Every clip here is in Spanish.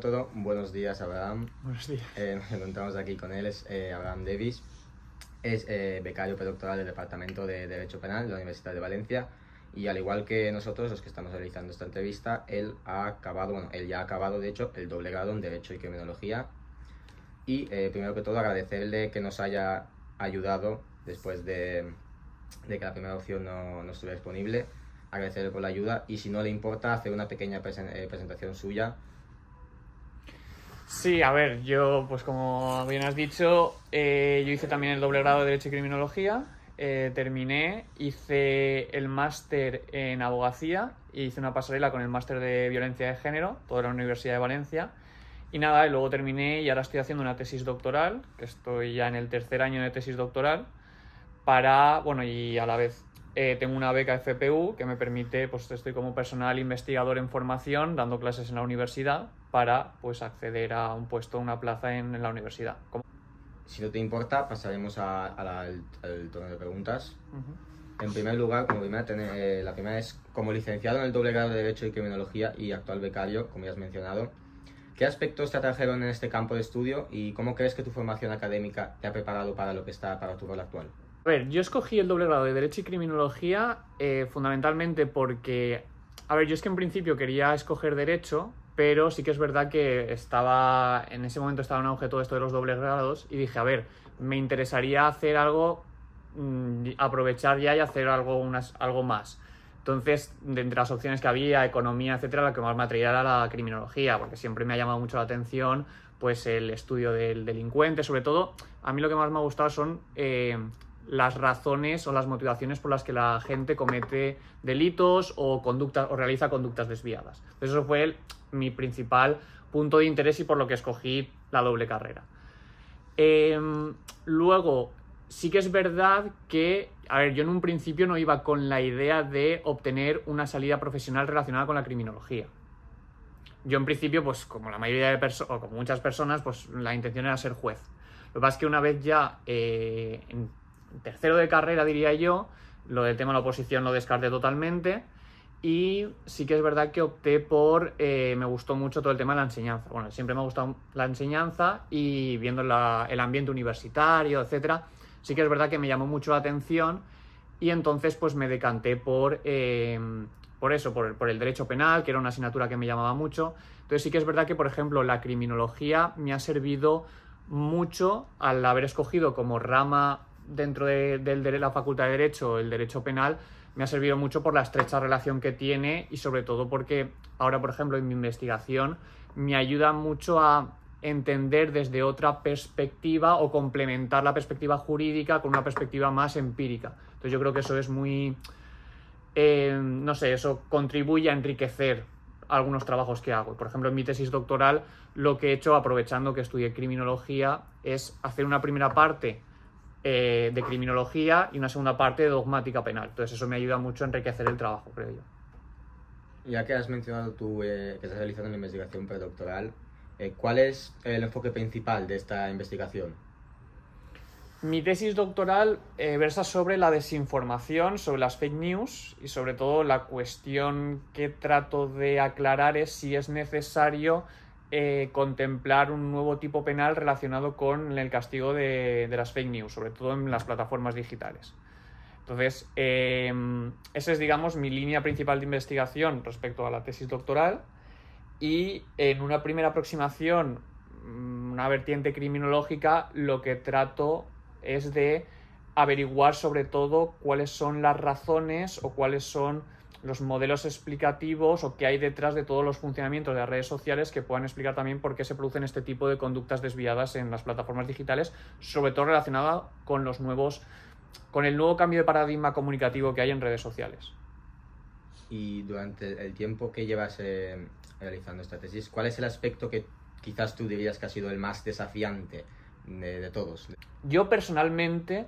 todo, buenos días Abraham. Buenos días. Eh, nos encontramos aquí con él, es eh, Abraham Davis. Es eh, becario predoctoral del Departamento de Derecho Penal de la Universidad de Valencia. Y al igual que nosotros, los que estamos realizando esta entrevista, él ha acabado, bueno, él ya ha acabado de hecho el doble grado en Derecho y Criminología. Y primero que todo agradecerle que nos haya ayudado después de, que la primera opción no, estuviera disponible agradecerle por la ayuda y si no le importa hacer una pequeña presentación suya Sí, a ver, yo, pues como bien has dicho, eh, yo hice también el doble grado de Derecho y Criminología, eh, terminé, hice el máster en Abogacía y hice una pasarela con el máster de Violencia de Género, toda la Universidad de Valencia. Y nada, y luego terminé y ahora estoy haciendo una tesis doctoral, que estoy ya en el tercer año de tesis doctoral, para, bueno, y a la vez eh, tengo una beca FPU que me permite, pues estoy como personal investigador en formación, dando clases en la universidad para pues, acceder a un puesto, una plaza en, la universidad. Si no te importa, pasaremos al, de preguntas. En primer lugar, como eh, la primera es, como licenciado en el doble grado de Derecho y Criminología y actual becario, como ya has mencionado, ¿qué aspectos te atrajeron en este campo de estudio y cómo crees que tu formación académica te ha preparado para lo que está para tu rol actual? A ver, yo escogí el doble grado de Derecho y Criminología eh, fundamentalmente porque, a ver, yo es que en principio quería escoger Derecho, pero sí que es verdad que estaba, en ese momento estaba en auge todo esto de los dobles grados y dije, a ver, me interesaría hacer algo, mm, aprovechar ya y hacer algo, unas, algo más. Entonces, de entre las opciones que había, economía, etcétera, la que más me atraía era la criminología, porque siempre me ha llamado mucho la atención pues el estudio del delincuente, sobre todo, a mí lo que más me ha gustado son eh, las razones o las motivaciones por las que la gente comete delitos o, conductas, o realiza conductas desviadas. eso fue mi principal punto de interés y por lo que escogí la doble carrera. Em, luego, sí que es verdad que, a ver, yo en un principio no iba con la idea de obtener una salida profesional relacionada con la criminología. Yo en principio, pues como la mayoría de personas, o como muchas personas, pues la intención era ser juez. Lo que pasa es que una vez ya eh, tercero de carrera, diría yo, lo del tema de la oposición lo descarté totalmente. Y sí que es verdad que opté por, eh, me gustó mucho todo el tema de la enseñanza. Bueno, siempre me ha gustado la enseñanza y viendo el ambiente universitario, etcétera, sí que es verdad que me llamó mucho la atención y entonces pues me decanté por, eh, por eso, por, por, el derecho penal, que era una asignatura que me llamaba mucho. Entonces sí que es verdad que, por ejemplo, la criminología me ha servido mucho al haber escogido como rama dentro de, de, la Facultad de Derecho, el Derecho Penal, me ha servido mucho por la estrecha relación que tiene y sobre todo porque ahora, por ejemplo, en mi investigación me ayuda mucho a entender desde otra perspectiva o complementar la perspectiva jurídica con una perspectiva más empírica. Entonces yo creo que eso es muy, eh, no sé, eso contribuye a enriquecer algunos trabajos que hago. Por ejemplo, en mi tesis doctoral lo que he hecho, aprovechando que estudié criminología, es hacer una primera parte eh, de criminología y una segunda parte de dogmática penal. Entonces eso me ayuda mucho a enriquecer el trabajo, creo yo. Ya que has mencionado tú eh, que estás realizando una investigación predoctoral, eh, ¿cuál es el enfoque principal de esta investigación? Mi tesis doctoral versa sobre la desinformación, sobre las fake news y sobre todo la cuestión que trato de aclarar es si es necesario eh, contemplar un nuevo tipo penal relacionado con el castigo de, las fake news, sobre todo en las plataformas digitales. Entonces, em, esa es, digamos, mi línea principal de investigación respecto a la tesis doctoral. Y en una primera aproximación, mm, una vertiente criminológica, lo que trato es de averiguar sobre todo cuáles son las razones o cuáles son los modelos explicativos o qué hay detrás de todos los funcionamientos de las redes sociales que puedan explicar también por qué se producen este tipo de conductas desviadas en las plataformas digitales, sobre todo relacionada con los nuevos con el nuevo cambio de paradigma comunicativo que hay en redes sociales. Y durante el tiempo que llevas eh, realizando esta tesis, ¿cuál es el aspecto que quizás tú dirías que ha sido el más desafiante de, todos? Yo personalmente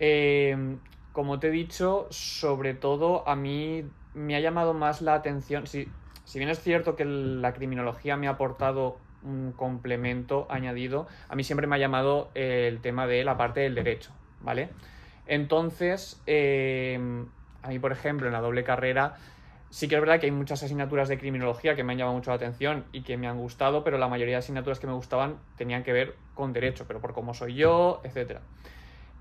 eh, como te he dicho, sobre todo a mí me ha llamado más la atención, si, si bien es cierto que la criminología me ha aportado un complemento añadido, a mí siempre me ha llamado el tema de la parte del derecho, ¿vale? Entonces, em, a mí, por ejemplo, en la doble carrera, sí que es verdad que hay muchas asignaturas de criminología que me han llamado mucho la atención y que me han gustado, pero la mayoría de asignaturas que me gustaban tenían que ver con derecho, pero por cómo soy yo, etcétera.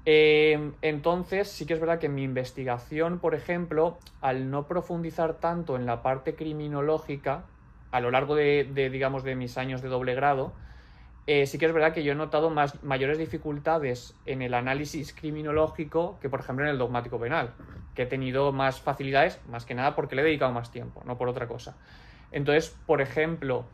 Em, entonces, sí que es verdad que en mi investigación, por ejemplo, al no profundizar tanto en la parte criminológica, a lo largo de, digamos, de mis años de doble grado, eh, sí que es verdad que yo he notado más, mayores dificultades en el análisis criminológico que, por ejemplo, en el dogmático penal, que he tenido más facilidades, más que nada porque le he dedicado más tiempo, no por otra cosa. Entonces, por ejemplo,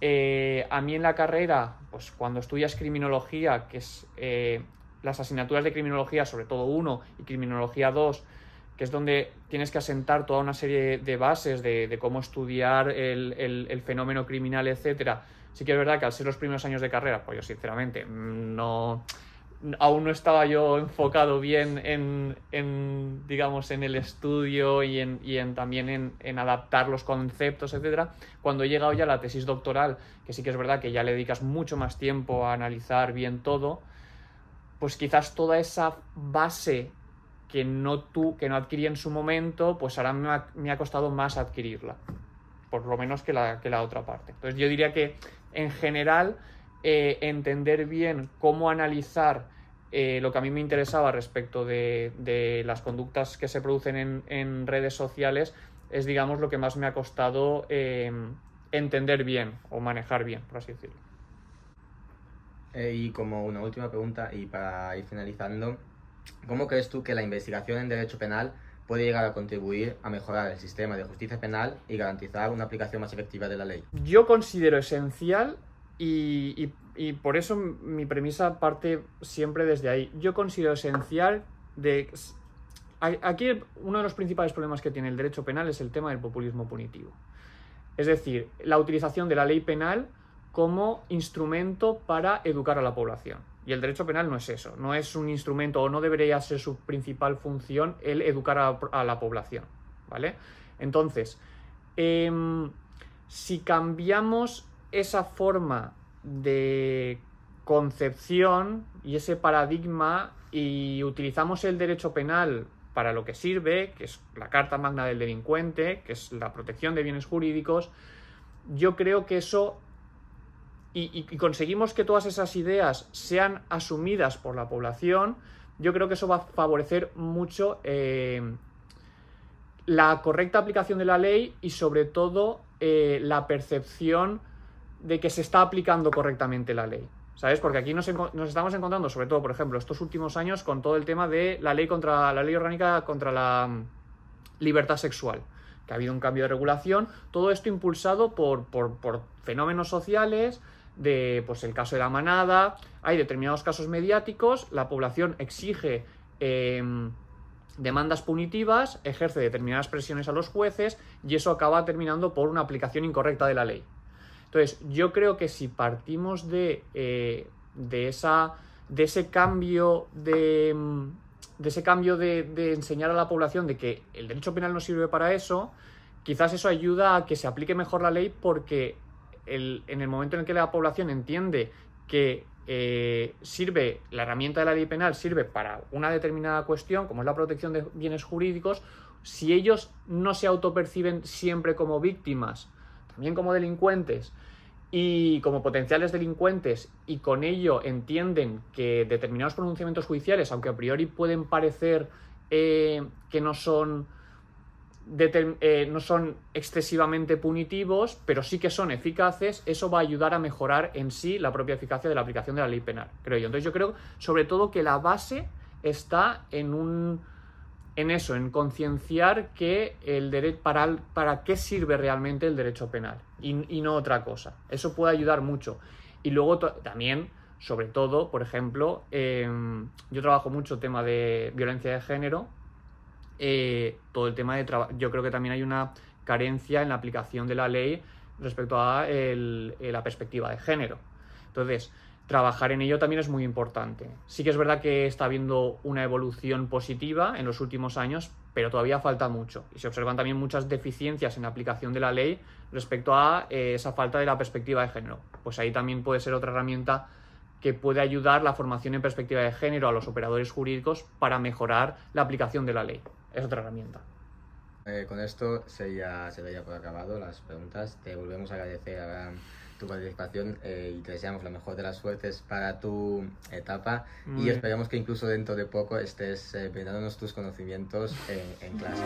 eh, a mí en la carrera, pues cuando estudias criminología, que es eh, las asignaturas de criminología, sobre todo uno y criminología 2, que es donde tienes que asentar toda una serie de bases de, cómo estudiar el, fenómeno criminal, etcétera. Sí que es verdad que al ser los primeros años de carrera, pues yo sinceramente no aún no estaba yo enfocado bien en, digamos, en el estudio y en, y en también en, adaptar los conceptos, etcétera. Cuando llega llegado ya a la tesis doctoral, que sí que es verdad que ya le dedicas mucho más tiempo a analizar bien todo, pues quizás toda esa base que no, tú, que no adquirí en su momento, pues ahora me ha, costado más adquirirla, por lo menos que la, que la, otra parte. Entonces yo diría que en general eh, entender bien cómo analizar eh, lo que a mí me interesaba respecto de, las conductas que se producen en, redes sociales es, digamos, lo que más me ha costado eh, entender bien o manejar bien, por así decirlo. Eh, y como una última pregunta, y para ir finalizando, ¿cómo crees tú que la investigación en derecho penal puede llegar a contribuir a mejorar el sistema de justicia penal y garantizar una aplicación más efectiva de la ley? Yo considero esencial y, y, y por eso mi premisa parte siempre desde ahí. Yo considero esencial de... Aquí uno de los principales problemas que tiene el derecho penal es el tema del populismo punitivo. Es decir, la utilización de la ley penal como instrumento para educar a la población. Y el derecho penal no es eso, no es un instrumento o no debería ser su principal función el educar a, la población, ¿vale? Entonces, em, si cambiamos esa forma de concepción y ese paradigma y utilizamos el derecho penal para lo que sirve, que es la Carta Magna del Delincuente, que es la protección de bienes jurídicos, yo creo que eso y, conseguimos que todas esas ideas sean asumidas por la población, yo creo que eso va a favorecer mucho eh, la correcta aplicación de la ley y sobre todo eh, la percepción de que se está aplicando correctamente la ley. ¿Sabes? Porque aquí nos, nos, estamos encontrando, sobre todo, por ejemplo, estos últimos años con todo el tema de la ley contra la ley orgánica contra la mm, libertad sexual que ha habido un cambio de regulación, todo esto impulsado por, fenómenos sociales, de pues el caso de la manada, hay determinados casos mediáticos, la población exige em, demandas punitivas, ejerce determinadas presiones a los jueces y eso acaba terminando por una aplicación incorrecta de la ley. Entonces, yo creo que si partimos de, eh, esa, de ese cambio de, em, de ese cambio de, enseñar a la población de que el derecho penal no sirve para eso, quizás eso ayuda a que se aplique mejor la ley porque en el momento en el que la población entiende que eh, sirve, la herramienta de la ley penal sirve para una determinada cuestión, como es la protección de bienes jurídicos, si ellos no se autoperciben siempre como víctimas, también como delincuentes, y como potenciales delincuentes y con ello entienden que determinados pronunciamientos judiciales, aunque a priori pueden parecer eh, que no son, eh, no son excesivamente punitivos, pero sí que son eficaces, eso va a ayudar a mejorar en sí la propia eficacia de la aplicación de la ley penal, creo yo. Entonces yo creo sobre todo que la base está en un en eso, en concienciar que el derecho para, para qué sirve realmente el derecho penal y, no otra cosa. Eso puede ayudar mucho. Y luego también, sobre todo, por ejemplo, em, yo trabajo mucho el tema de violencia de género, eh, todo el tema de trabajo. Yo creo que también hay una carencia en la aplicación de la ley respecto a eh, la perspectiva de género. Entonces, trabajar en ello también es muy importante. Sí que es verdad que está habiendo una evolución positiva en los últimos años, pero todavía falta mucho. Y se observan también muchas deficiencias en la aplicación de la ley respecto a eh, esa falta de la perspectiva de género. Pues ahí también puede ser otra herramienta que puede ayudar la formación en perspectiva de género a los operadores jurídicos para mejorar la aplicación de la ley. Es otra herramienta. Eh, con esto se, ya, se por acabado las preguntas. Te volvemos a agradecer a tu participación eh, y te deseamos la mejor de las suertes para tu etapa y esperamos que incluso dentro de poco estés eh, brindándonos tus conocimientos eh, en clase.